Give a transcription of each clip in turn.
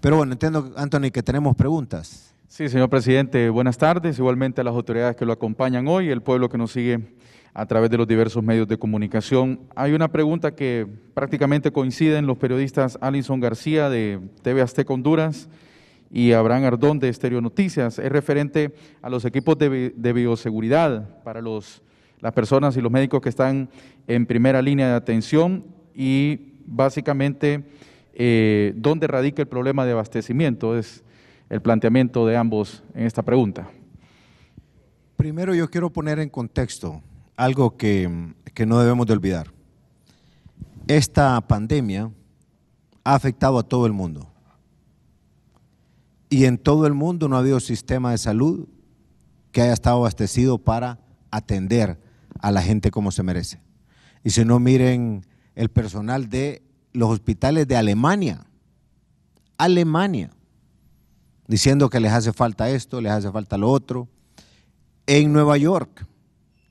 Pero bueno, entiendo, Anthony, que tenemos preguntas. Sí, señor presidente, buenas tardes. Igualmente a las autoridades que lo acompañan hoy, el pueblo que nos sigue a través de los diversos medios de comunicación. Hay una pregunta que prácticamente coinciden los periodistas Alison García de TV Azteca Honduras y Abraham Ardón de Stereo Noticias. Es referente a los equipos de, de bioseguridad para los, las personas y los médicos que están en primera línea de atención y básicamente eh, dónde radica el problema de abastecimiento, es el planteamiento de ambos en esta pregunta. Primero yo quiero poner en contexto algo que, que no debemos de olvidar. Esta pandemia ha afectado a todo el mundo. Y en todo el mundo no ha habido sistema de salud que haya estado abastecido para atender a la gente como se merece. Y si no, miren el personal de los hospitales de Alemania. Alemania. Diciendo que les hace falta esto, les hace falta lo otro. En Nueva York,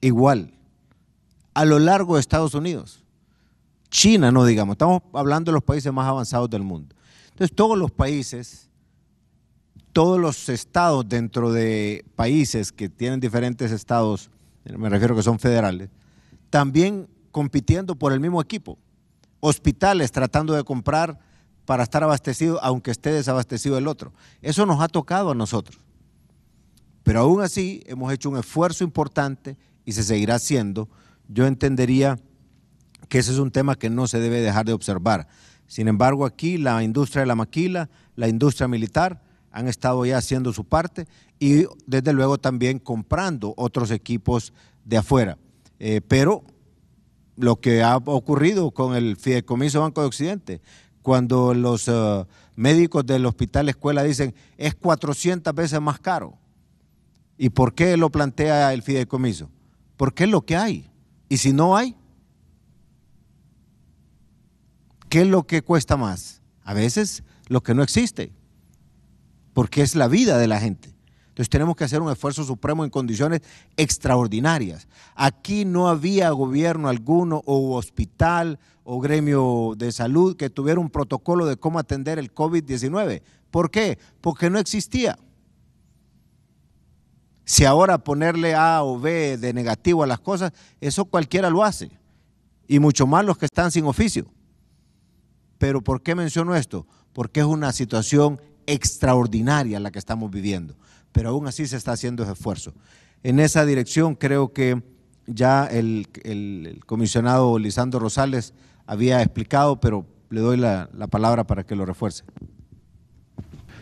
igual. A lo largo de Estados Unidos. China, no digamos. Estamos hablando de los países más avanzados del mundo. Entonces, todos los países, todos los estados dentro de países que tienen diferentes estados, me refiero que son federales, también compitiendo por el mismo equipo hospitales tratando de comprar para estar abastecido, aunque esté desabastecido el otro. Eso nos ha tocado a nosotros. Pero aún así hemos hecho un esfuerzo importante y se seguirá haciendo. Yo entendería que ese es un tema que no se debe dejar de observar. Sin embargo, aquí la industria de la maquila, la industria militar, han estado ya haciendo su parte y desde luego también comprando otros equipos de afuera. Eh, pero lo que ha ocurrido con el Fideicomiso Banco de Occidente, cuando los eh, médicos del Hospital Escuela dicen es 400 veces más caro. ¿Y por qué lo plantea el Fideicomiso? Porque es lo que hay. ¿Y si no hay? ¿Qué es lo que cuesta más? A veces lo que no existe, porque es la vida de la gente. Entonces tenemos que hacer un esfuerzo supremo en condiciones extraordinarias. Aquí no había gobierno alguno o hospital o gremio de salud que tuviera un protocolo de cómo atender el COVID-19. ¿Por qué? Porque no existía. Si ahora ponerle A o B de negativo a las cosas, eso cualquiera lo hace. Y mucho más los que están sin oficio. Pero ¿por qué menciono esto? Porque es una situación extraordinaria la que estamos viviendo pero aún así se está haciendo ese esfuerzo. En esa dirección creo que ya el, comisionado Lisandro Rosales había explicado, pero le doy la, palabra para que lo refuerce.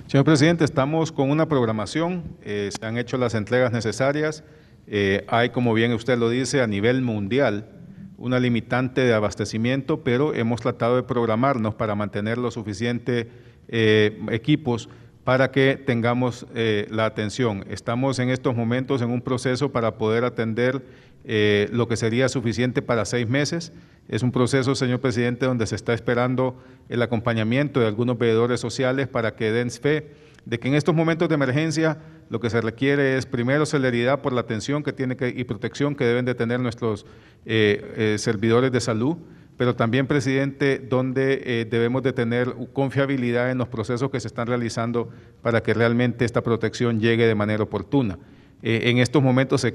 Señor presidente, estamos con una programación, eh, se han hecho las entregas necesarias, eh, hay, como bien usted lo dice, a nivel mundial una limitante de abastecimiento, pero hemos tratado de programarnos para mantener los suficientes eh, equipos para que tengamos eh, la atención. Estamos en estos momentos en un proceso para poder atender eh, lo que sería suficiente para seis meses. Es un proceso, señor presidente, donde se está esperando el acompañamiento de algunos veedores sociales para que den fe de que en estos momentos de emergencia lo que se requiere es primero celeridad por la atención que tiene que, y protección que deben de tener nuestros eh, servidores de salud pero también, presidente, donde eh, debemos de tener confiabilidad en los procesos que se están realizando para que realmente esta protección llegue de manera oportuna. Eh, en estos momentos se,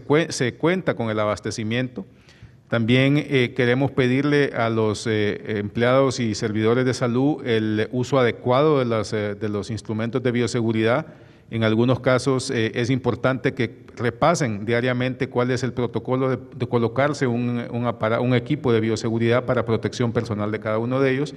cuenta con el abastecimiento. También eh, queremos pedirle a los empleados y servidores de salud el uso adecuado de, de los instrumentos de bioseguridad en algunos casos eh, es importante que repasen diariamente cuál es el protocolo de, colocarse un, equipo de bioseguridad para protección personal de cada uno de ellos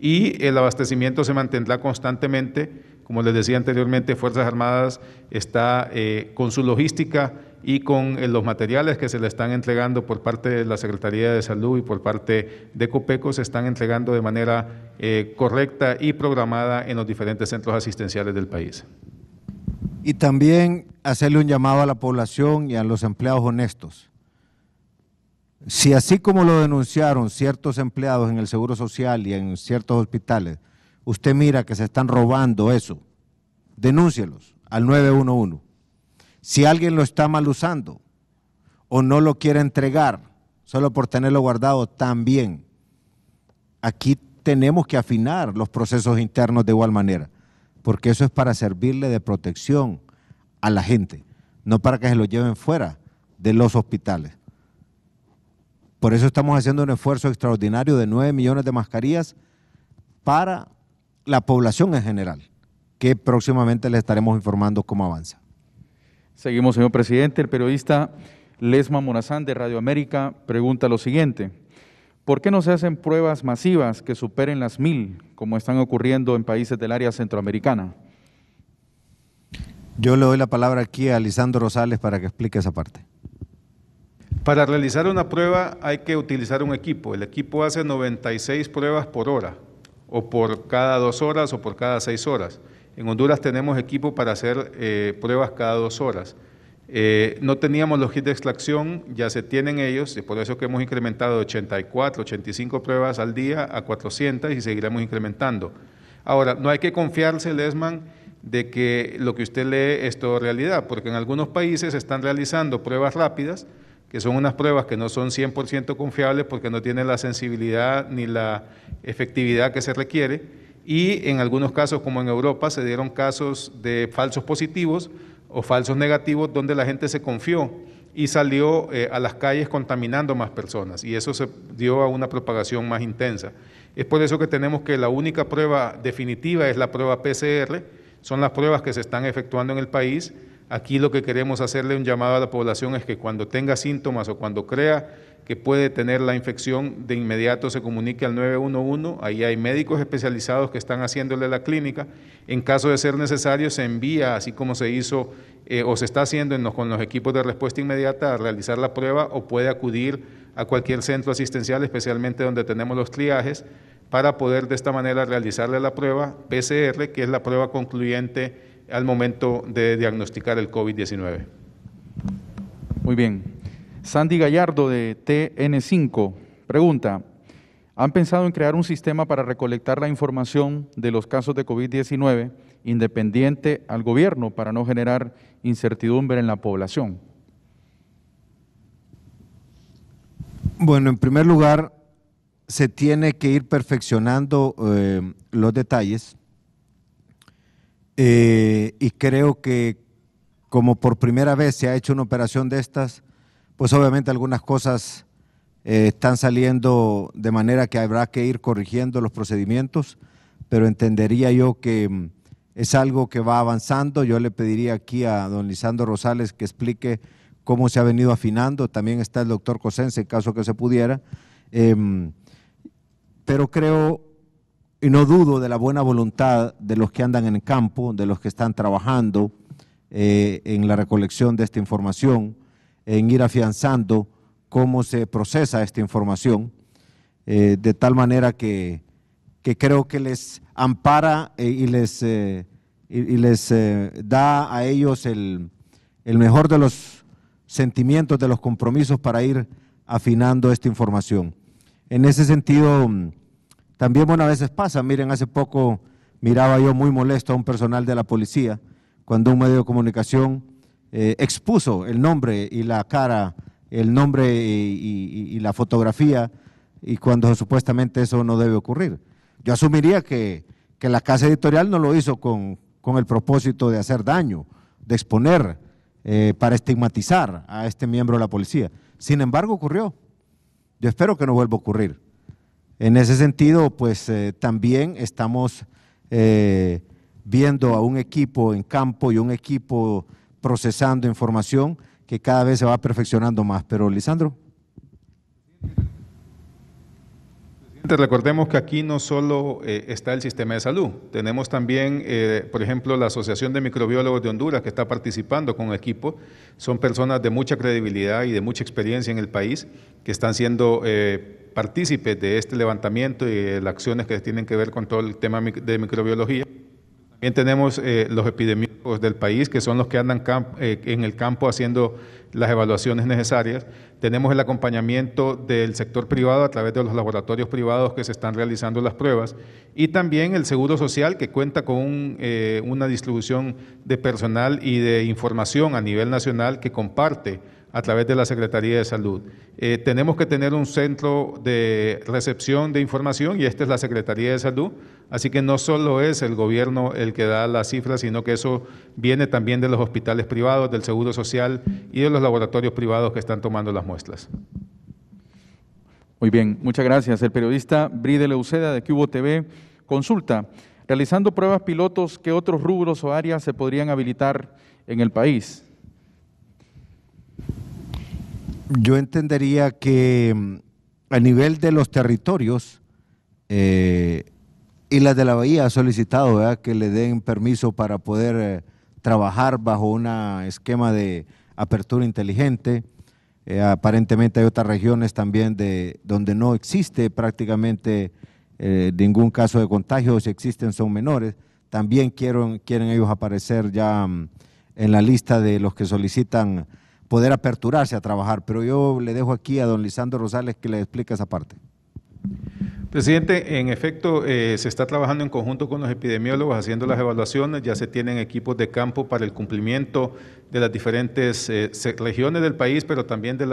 y el abastecimiento se mantendrá constantemente. Como les decía anteriormente, Fuerzas Armadas está eh, con su logística y con eh, los materiales que se le están entregando por parte de la Secretaría de Salud y por parte de COPECO, se están entregando de manera correcta y programada en los diferentes centros asistenciales del país. Y también hacerle un llamado a la población y a los empleados honestos. Si así como lo denunciaron ciertos empleados en el Seguro Social y en ciertos hospitales, usted mira que se están robando eso, denúncielos al 911. Si alguien lo está mal usando o no lo quiere entregar solo por tenerlo guardado, también. Aquí tenemos que afinar los procesos internos de igual manera porque eso es para servirle de protección a la gente, no para que se lo lleven fuera de los hospitales. Por eso estamos haciendo un esfuerzo extraordinario de 9 millones de mascarillas para la población en general, que próximamente les estaremos informando cómo avanza. Seguimos, señor presidente. El periodista Lesma Morazán de Radio América pregunta lo siguiente. ¿Por qué no se hacen pruebas masivas que superen las mil, como están ocurriendo en países del área centroamericana? Yo le doy la palabra aquí a Lisandro Rosales para que explique esa parte. Para realizar una prueba hay que utilizar un equipo. El equipo hace 96 pruebas por hora, o por cada dos horas, o por cada seis horas. En Honduras tenemos equipo para hacer eh, pruebas cada dos horas. Eh, no teníamos los kits de extracción, ya se tienen ellos, y por eso que hemos incrementado de 84, 85 pruebas al día a 400 y seguiremos incrementando. Ahora, no hay que confiarse, Lesman, de que lo que usted lee es todo realidad, porque en algunos países están realizando pruebas rápidas, que son unas pruebas que no son 100% confiables porque no tienen la sensibilidad ni la efectividad que se requiere, y en algunos casos, como en Europa, se dieron casos de falsos positivos, o falsos negativos donde la gente se confió y salió eh, a las calles contaminando más personas y eso se dio a una propagación más intensa. Es por eso que tenemos que la única prueba definitiva es la prueba PCR, son las pruebas que se están efectuando en el país. Aquí lo que queremos hacerle un llamado a la población es que cuando tenga síntomas o cuando crea que puede tener la infección, de inmediato se comunique al 911, ahí hay médicos especializados que están haciéndole la clínica, en caso de ser necesario se envía, así como se hizo eh, o se está haciendo con los equipos de respuesta inmediata, a realizar la prueba o puede acudir a cualquier centro asistencial, especialmente donde tenemos los triajes, para poder de esta manera realizarle la prueba PCR, que es la prueba concluyente al momento de diagnosticar el COVID-19. Muy bien. Sandy Gallardo de TN5 pregunta, ¿han pensado en crear un sistema para recolectar la información de los casos de COVID-19 independiente al gobierno para no generar incertidumbre en la población? Bueno, en primer lugar, se tiene que ir perfeccionando eh, los detalles eh, y creo que como por primera vez se ha hecho una operación de estas, pues obviamente algunas cosas eh, están saliendo de manera que habrá que ir corrigiendo los procedimientos, pero entendería yo que mm, es algo que va avanzando. Yo le pediría aquí a don Lisandro Rosales que explique cómo se ha venido afinando. También está el doctor Cosense, en caso que se pudiera. Em, pero creo y no dudo de la buena voluntad de los que andan en el campo, de los que están trabajando eh, en la recolección de esta información en ir afianzando cómo se procesa esta información, eh, de tal manera que, creo que les ampara eh, y les, eh, y, les da a ellos el, el mejor de los sentimientos, de los compromisos para ir afinando esta información. En ese sentido, mm, también bueno, veces pasa, miren, hace poco miraba yo muy molesto a un personal de la policía cuando un medio de comunicación eh, expuso el nombre y la cara, el nombre y, la fotografía, y cuando supuestamente eso no debe ocurrir. Yo asumiría que, la casa editorial no lo hizo con, el propósito de hacer daño, de exponer, eh, para estigmatizar a este miembro de la policía. Sin embargo, ocurrió. Yo espero que no vuelva a ocurrir. En ese sentido, pues eh, también estamos viendo a un equipo en campo y un equipo procesando información que cada vez se va perfeccionando más. Pero, Lisandro. recordemos que aquí no solo eh, está el sistema de salud, tenemos también, eh, por ejemplo, la Asociación de Microbiólogos de Honduras que está participando con equipo. Son personas de mucha credibilidad y de mucha experiencia en el país que están siendo eh, partícipes de este levantamiento y de las acciones que tienen que ver con todo el tema de microbiología. También tenemos los epidemiólogos pues, del país, que son los que andan eh, en el campo haciendo las evaluaciones necesarias. Tenemos el acompañamiento del sector privado a través de los laboratorios privados que se están realizando las pruebas y también el Seguro Social que cuenta con eh, una distribución de personal y de información a nivel nacional que comparte a través de la Secretaría de Salud. Eh, tenemos que tener un centro de recepción de información y esta es la Secretaría de Salud, así que no solo es el gobierno el que da las cifras, sino que eso viene también de los hospitales privados, del Seguro Social y de los laboratorios privados que están tomando las muestras. Muy bien, muchas gracias. El periodista Bride Leuceda de Cubo TV consulta, realizando pruebas pilotos, ¿qué otros rubros o áreas se podrían habilitar en el país? yo entendería que mm, a nivel de los territorios, y eh, las de la Bahía ha solicitado que le den permiso para poder eh, trabajar bajo un esquema de apertura inteligente. Eh, aparentemente hay otras regiones también de, donde no existe prácticamente ningún caso de contagio, si existen son menores. También quieren, quieren ellos aparecer ya mm, en la lista de los que solicitan poder aperturarse a trabajar. Pero yo le dejo aquí a don Lisandro Rosales que le explique esa parte. Presidente, en efecto, eh, se está trabajando en conjunto con los epidemiólogos haciendo las evaluaciones, ya se tienen equipos de campo para el cumplimiento de las diferentes eh, regiones del país, pero también de,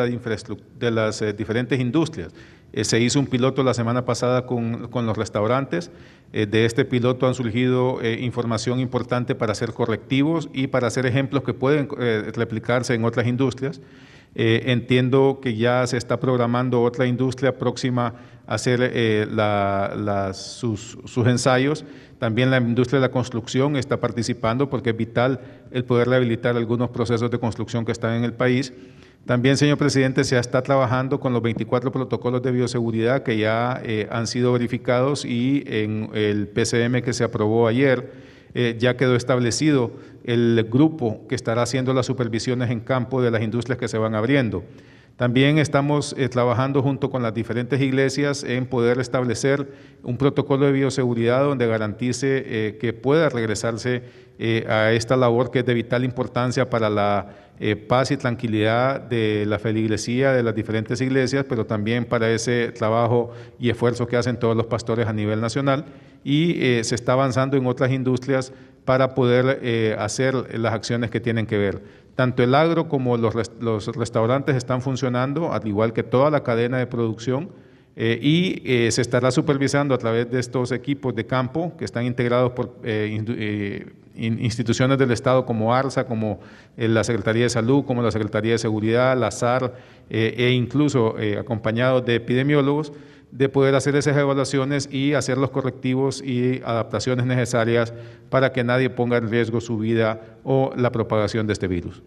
de las eh, diferentes industrias. Eh, se hizo un piloto la semana pasada con, los restaurantes. Eh, de este piloto han surgido eh, información importante para hacer correctivos y para hacer ejemplos que pueden replicarse en otras industrias. Eh, entiendo que ya se está programando otra industria próxima a hacer eh, sus, ensayos. También la industria de la construcción está participando porque es vital el poder rehabilitar algunos procesos de construcción que están en el país. También, señor presidente, se está trabajando con los 24 protocolos de bioseguridad que ya eh, han sido verificados y en el PCM que se aprobó ayer ya quedó establecido el grupo que estará haciendo las supervisiones en campo de las industrias que se van abriendo. También estamos eh, trabajando junto con las diferentes iglesias en poder establecer un protocolo de bioseguridad donde garantice eh, que pueda regresarse eh, a esta labor que es de vital importancia para la paz y tranquilidad de la feligresía de las diferentes iglesias, pero también para ese trabajo y esfuerzo que hacen todos los pastores a nivel nacional. Y se está avanzando en otras industrias para poder eh, hacer las acciones que tienen que ver. Tanto el agro como los, restaurantes están funcionando, al igual que toda la cadena de producción, eh, y eh, se estará supervisando a través de estos equipos de campo que están integrados por instituciones del Estado como ARSA, como la Secretaría de Salud, como la Secretaría de Seguridad, la SAR, e incluso acompañados de epidemiólogos de poder hacer esas evaluaciones y hacer los correctivos y adaptaciones necesarias para que nadie ponga en riesgo su vida o la propagación de este virus.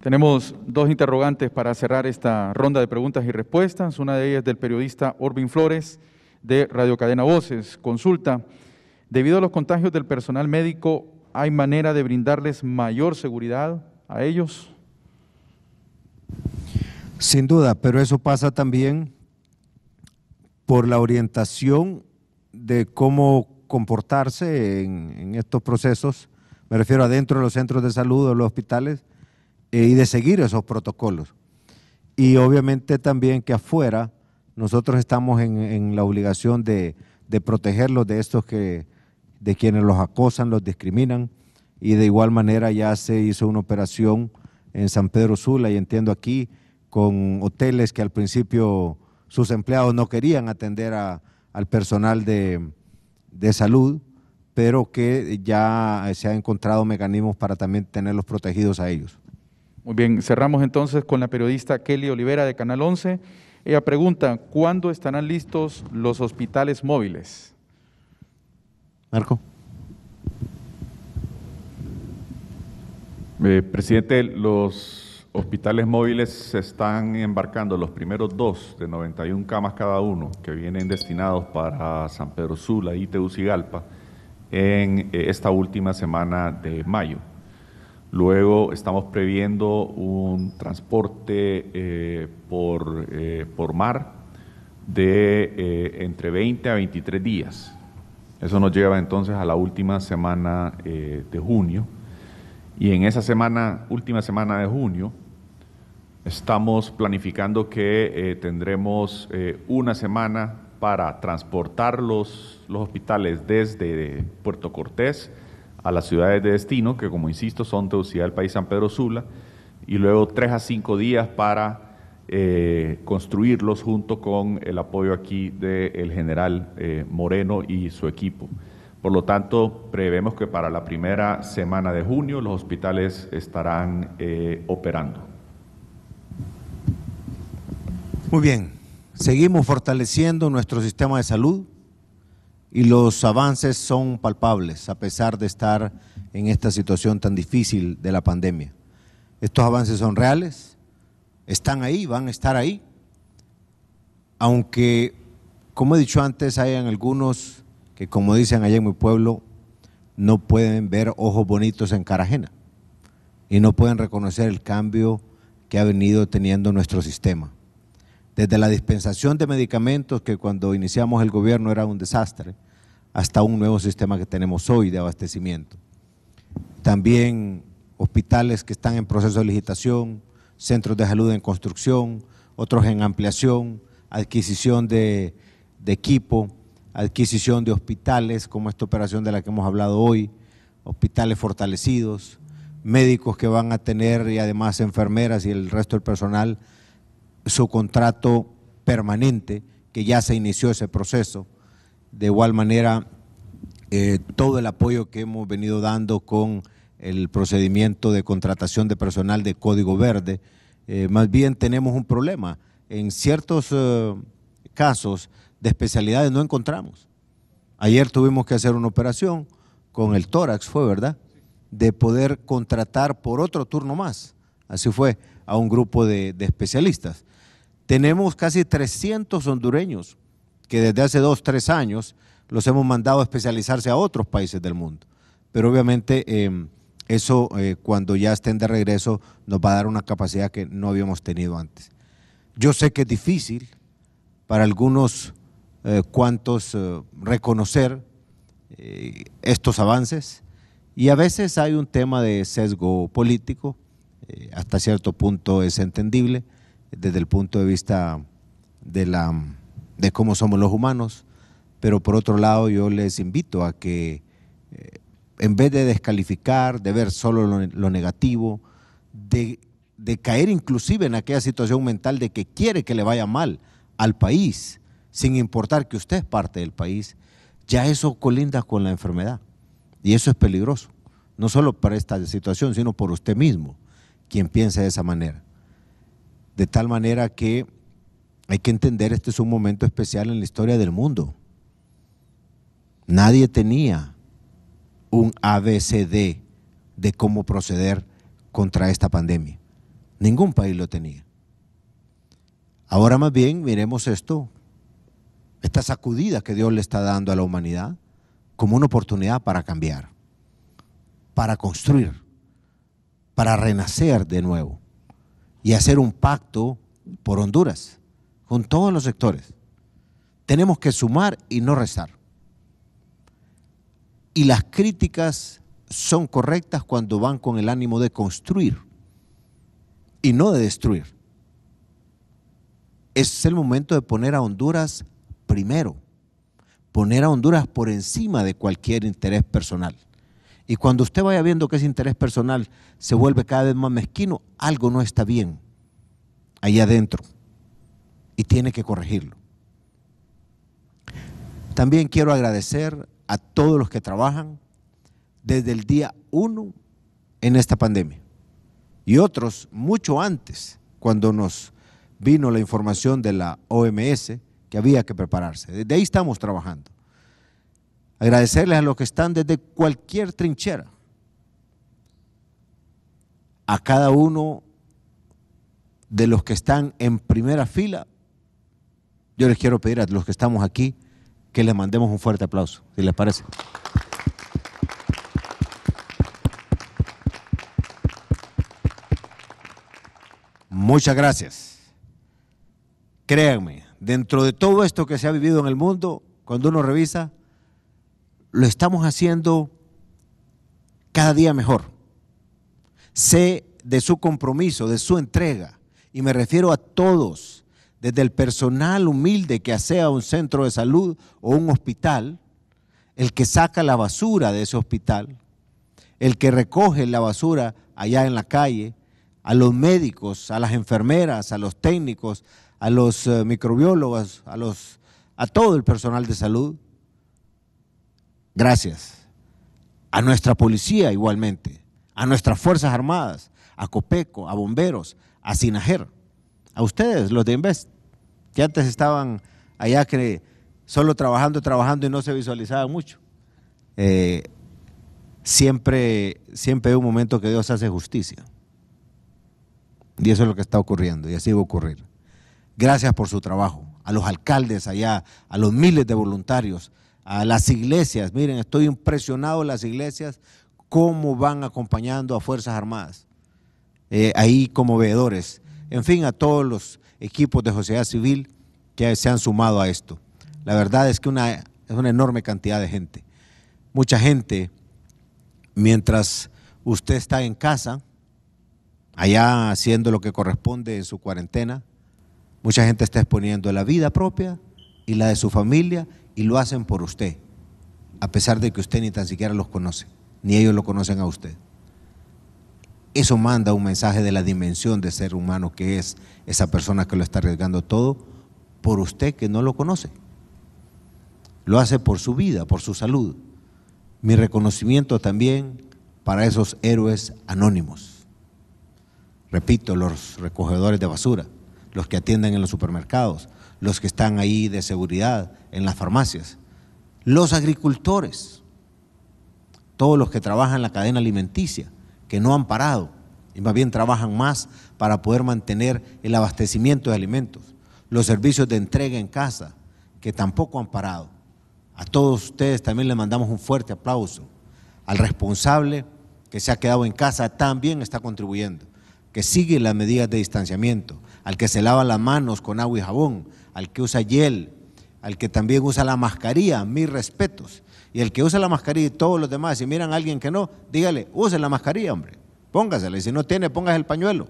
Tenemos dos interrogantes para cerrar esta ronda de preguntas y respuestas. Una de ellas del periodista Orvin Flores de Radio Cadena Voces. Consulta, debido a los contagios del personal médico, ¿hay manera de brindarles mayor seguridad a ellos? Sin duda, pero eso pasa también por la orientación de cómo comportarse en, estos procesos, me refiero adentro de los centros de salud o los hospitales, eh, y de seguir esos protocolos. Y obviamente también que afuera nosotros estamos en, la obligación de, de, protegerlos de estos que, de quienes los acosan, los discriminan, y de igual manera ya se hizo una operación en San Pedro Sula y entiendo aquí con hoteles que al principio sus empleados no querían atender a, al personal de, salud, pero que ya eh, se han encontrado mecanismos para también tenerlos protegidos a ellos. Muy bien, cerramos entonces con la periodista Kelly Olivera de Canal 11. Ella pregunta, ¿cuándo estarán listos los hospitales móviles? Marco. Eh, presidente, los hospitales móviles se están embarcando los primeros dos de 91 camas cada uno que vienen destinados para San Pedro Sula y Tegucigalpa en eh, esta última semana de mayo. Luego estamos previendo un transporte eh, por, eh, por, mar de entre 20 a 23 días. Eso nos lleva entonces a la última semana de junio. Y en esa semana, última semana de junio, Estamos planificando que eh, tendremos eh, una semana para transportar los, hospitales desde Puerto Cortés a las ciudades de destino, que como insisto son Tegucigalpa del País San Pedro Sula, y luego tres a cinco días para eh, construirlos junto con el apoyo aquí del general Moreno y su equipo. Por lo tanto, prevemos que para la primera semana de junio los hospitales estarán operando. Muy bien, seguimos fortaleciendo nuestro sistema de salud y los avances son palpables a pesar de estar en esta situación tan difícil de la pandemia. Estos avances son reales, están ahí, van a estar ahí, aunque, como he dicho antes, hay algunos que, como dicen allá en mi pueblo, no pueden ver ojos bonitos en Carajena y no pueden reconocer el cambio que ha venido teniendo nuestro sistema desde la dispensación de medicamentos que cuando iniciamos el gobierno era un desastre, hasta un nuevo sistema que tenemos hoy de abastecimiento. También hospitales que están en proceso de licitación, centros de salud en construcción, otros en ampliación, adquisición de, equipo, adquisición de hospitales, como esta operación de la que hemos hablado hoy, hospitales fortalecidos, médicos que van a tener y además enfermeras y el resto del personal su contrato permanente, que ya se inició ese proceso. De igual manera, eh, todo el apoyo que hemos venido dando con el procedimiento de contratación de personal de Código Verde, eh, más bien tenemos un problema. En ciertos eh, casos de especialidades no encontramos. Ayer tuvimos que hacer una operación con el tórax, fue verdad, de poder contratar por otro turno más, así fue, a un grupo de especialistas. Tenemos casi 300 hondureños que desde hace dos, tres años los hemos mandado a especializarse a otros países del mundo. Pero obviamente em, eso eh, cuando ya estén de regreso nos va a dar una capacidad que no habíamos tenido antes. Yo sé que es difícil para algunos eh, cuantos eh, reconocer estos avances y a veces hay un tema de sesgo político, hasta cierto punto es entendible desde el punto de vista de, la, de cómo somos los humanos, pero por otro lado yo les invito a que eh, en vez de descalificar, de ver solo lo, negativo, de, de, caer inclusive en aquella situación mental de que quiere que le vaya mal al país, sin importar que usted es parte del país, ya eso colinda con la enfermedad. Y eso es peligroso, no solo para esta situación, sino por usted mismo, quien piensa de esa manera. De tal manera que hay que entender, este es un momento especial en la historia del mundo. Nadie tenía un ABCD de cómo proceder contra esta pandemia. Ningún país lo tenía. Ahora más bien miremos esto, esta sacudida que Dios le está dando a la humanidad como una oportunidad para cambiar, para construir, para renacer de nuevo y hacer un pacto por Honduras, con todos los sectores. Tenemos que sumar y no rezar. Y las críticas son correctas cuando van con el ánimo de construir y no de destruir. Es el momento de poner a Honduras primero, poner a Honduras por encima de cualquier interés personal. Y cuando usted vaya viendo que ese interés personal se vuelve cada vez más mezquino, algo no está bien ahí adentro y tiene que corregirlo. También quiero agradecer a todos los que trabajan desde el día uno en esta pandemia y otros mucho antes, cuando nos vino la información de la OMS que había que prepararse. Desde ahí estamos trabajando. Agradecerles a los que están desde cualquier trinchera. A cada uno de los que están en primera fila, yo les quiero pedir a los que estamos aquí que les mandemos un fuerte aplauso, si les parece. Muchas gracias. Créanme, dentro de todo esto que se ha vivido en el mundo, cuando uno revisa, lo estamos haciendo cada día mejor. Sé de su compromiso, de su entrega, y me refiero a todos, desde el personal humilde que sea un centro de salud o un hospital, el que saca la basura de ese hospital, el que recoge la basura allá en la calle, a los médicos, a las enfermeras, a los técnicos, a los eh, microbiólogos, a, los, a todo el personal de salud, Gracias. A nuestra policía igualmente, a nuestras Fuerzas Armadas, a Copeco, a bomberos, a Sinajer, a ustedes, los de Invest, que antes estaban allá que solo trabajando, trabajando y no se visualizaba mucho. Eh, siempre, siempre hay un momento que Dios hace justicia. Y eso es lo que está ocurriendo y así va a ocurrir. Gracias por su trabajo, a los alcaldes allá, a los miles de voluntarios, a las iglesias. Miren, estoy impresionado las iglesias, cómo van acompañando a Fuerzas Armadas, eh, ahí como veedores. En fin, a todos los equipos de sociedad civil que se han sumado a esto. La verdad es que es una enorme cantidad de gente. Mucha gente, mientras usted está en casa, allá haciendo lo que corresponde en su cuarentena, mucha gente está exponiendo la vida propia y la de su familia y lo hacen por usted, a pesar de que usted ni tan siquiera los conoce, ni ellos lo conocen a usted. Eso manda un mensaje de la dimensión de ser humano que es esa persona que lo está arriesgando todo por usted que no lo conoce. Lo hace por su vida, por su salud. Mi reconocimiento también para esos héroes anónimos. Repito, los recogedores de basura, los que atienden en los supermercados, los que están ahí de seguridad en las farmacias, los agricultores, todos los que trabajan en la cadena alimenticia, que no han parado y más bien trabajan más para poder mantener el abastecimiento de alimentos, los servicios de entrega en casa, que tampoco han parado. A todos ustedes también les mandamos un fuerte aplauso. Al responsable que se ha quedado en casa también está contribuyendo, que sigue las medidas de distanciamiento, al que se lava las manos con agua y jabón, al que usa hiel, al que también usa la mascarilla, mis respetos. Y el que usa la mascarilla y todos los demás, si miran a alguien que no, dígale, use la mascarilla, hombre, póngasela. Y si no tiene, póngase el pañuelo.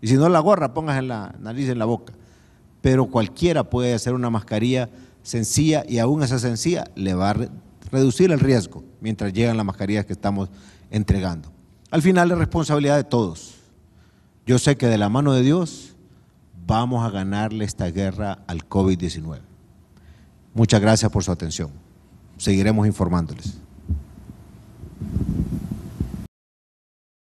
Y si no la gorra, póngase en la nariz, en la boca. Pero cualquiera puede hacer una mascarilla sencilla y aún esa sencilla le va a reducir el riesgo mientras llegan las mascarillas que estamos entregando. Al final es responsabilidad de todos. Yo sé que de la mano de Dios vamos a ganarle esta guerra al COVID-19. Muchas gracias por su atención. Seguiremos informándoles.